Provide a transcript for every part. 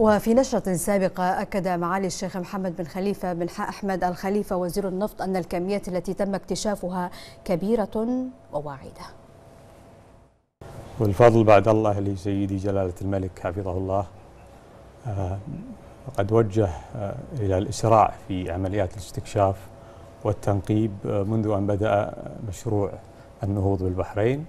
وفي نشرة سابقة أكد معالي الشيخ محمد بن خليفة بن أحمد الخليفة وزير النفط أن الكميات التي تم اكتشافها كبيرة وواعدة والفضل بعد الله لسيدي جلالة الملك حفظه الله آه، قد وجه آه، إلى الإسراع في عمليات الاستكشاف والتنقيب آه، منذ أن بدأ مشروع النهوض بالبحرين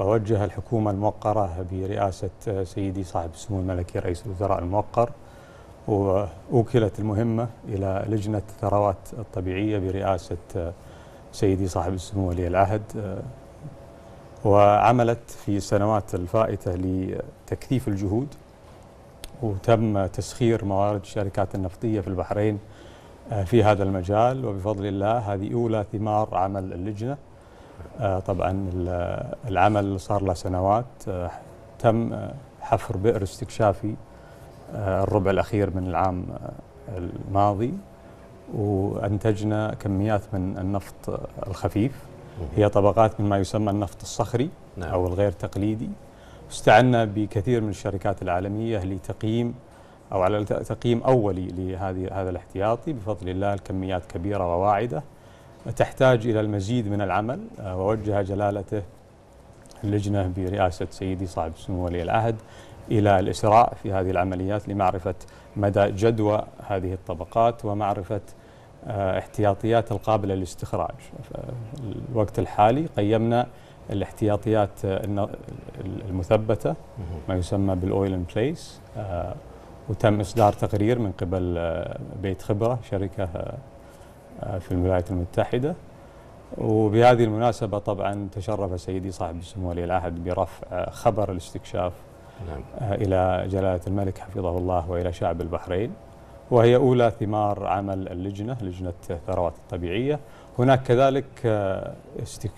ووجه الحكومة الموقرة برئاسة سيدي صاحب السمو الملكي رئيس الوزراء الموقر وأوكلت المهمة إلى لجنة الثروات الطبيعية برئاسة سيدي صاحب السمو ولي العهد وعملت في السنوات الفائتة لتكثيف الجهود وتم تسخير موارد الشركات النفطية في البحرين آه، في هذا المجال وبفضل الله هذه أولى ثمار عمل اللجنة آه، طبعا العمل صار له سنوات آه، تم آه، حفر بئر استكشافي الربع الأخير من العام الماضي وأنتجنا كميات من النفط الخفيف هي طبقات من ما يسمى النفط الصخري نعم. أو الغير تقليدي استعنا بكثير من الشركات العالمية لتقييم أو على تقييم أولي لهذه هذا الاحتياطي بفضل الله الكميات كبيرة وواعدة تحتاج إلى المزيد من العمل آه، ووجه جلالته اللجنة برئاسة سيدي صاحب سمو ولي العهد إلى الإسراع في هذه العمليات لمعرفة مدى جدوى هذه الطبقات ومعرفة آه، احتياطيات القابلة للاستخراج الوقت الحالي قيمنا الاحتياطيات آه، المثبتة ما يسمى بالأويل ان بليس وتم إصدار تقرير من قبل بيت خبرة شركة آه، في الولايات المتحدة وبهذه المناسبة طبعا تشرف سيدي صاحب السمو ولي العهد برفع آه، خبر الاستكشاف نعم. آه، إلى جلالة الملك حفظه الله وإلى شعب البحرين وهي أولى ثمار عمل اللجنة لجنة الثروات الطبيعية هناك كذلك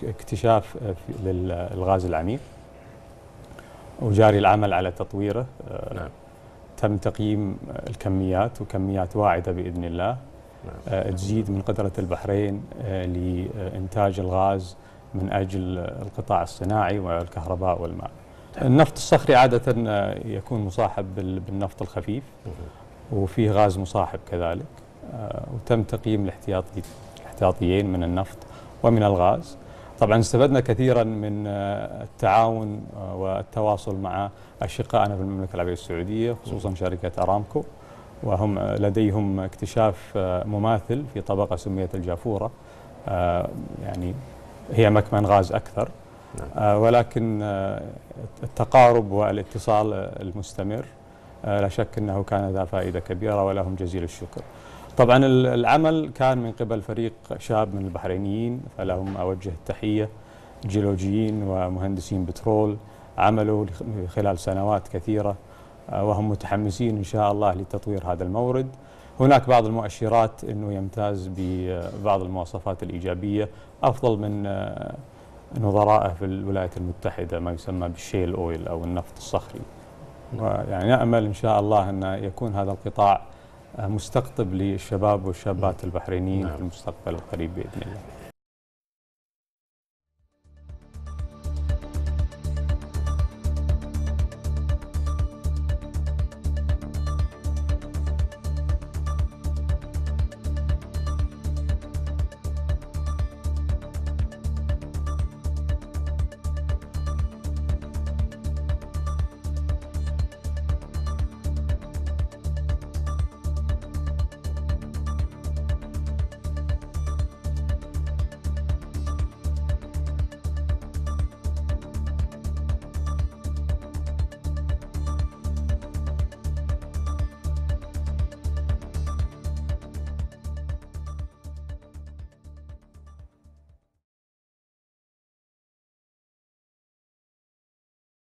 اكتشاف للغاز العميق وجاري العمل على تطويره نعم. تم تقييم الكميات وكميات واعدة بإذن الله آه، تزيد من قدرة البحرين آه، لإنتاج الغاز من أجل القطاع الصناعي والكهرباء والماء النفط الصخري عادة آه، يكون مصاحب بالنفط الخفيف وفيه غاز مصاحب كذلك وتم تقييم الاحتياطي الاحتياطيين من النفط ومن الغاز طبعا استفدنا كثيرا من التعاون والتواصل مع أشقائنا في المملكة العربية السعودية خصوصا شركة أرامكو وهم لديهم اكتشاف آه، مماثل في طبقة سميت الجافورة آه، يعني هي مكمن غاز أكثر نعم. آه، ولكن التقارب والاتصال المستمر لا شك أنه كان ذا فائدة كبيرة ولهم جزيل الشكر طبعا العمل كان من قبل فريق شاب من البحرينيين فلهم أوجه التحية جيولوجيين ومهندسين بترول عملوا خلال سنوات كثيرة آه، وهم متحمسين إن شاء الله لتطوير هذا المورد هناك بعض المؤشرات أنه يمتاز ببعض المواصفات الإيجابية أفضل من آه، نظرائه في الولايات المتحدة ما يسمى بالشيل أويل أو النفط الصخري ويعني نأمل إن شاء الله أن يكون هذا القطاع آه، مستقطب للشباب والشابات نعم. البحرينيين نعم. في المستقبل القريب باذن الله.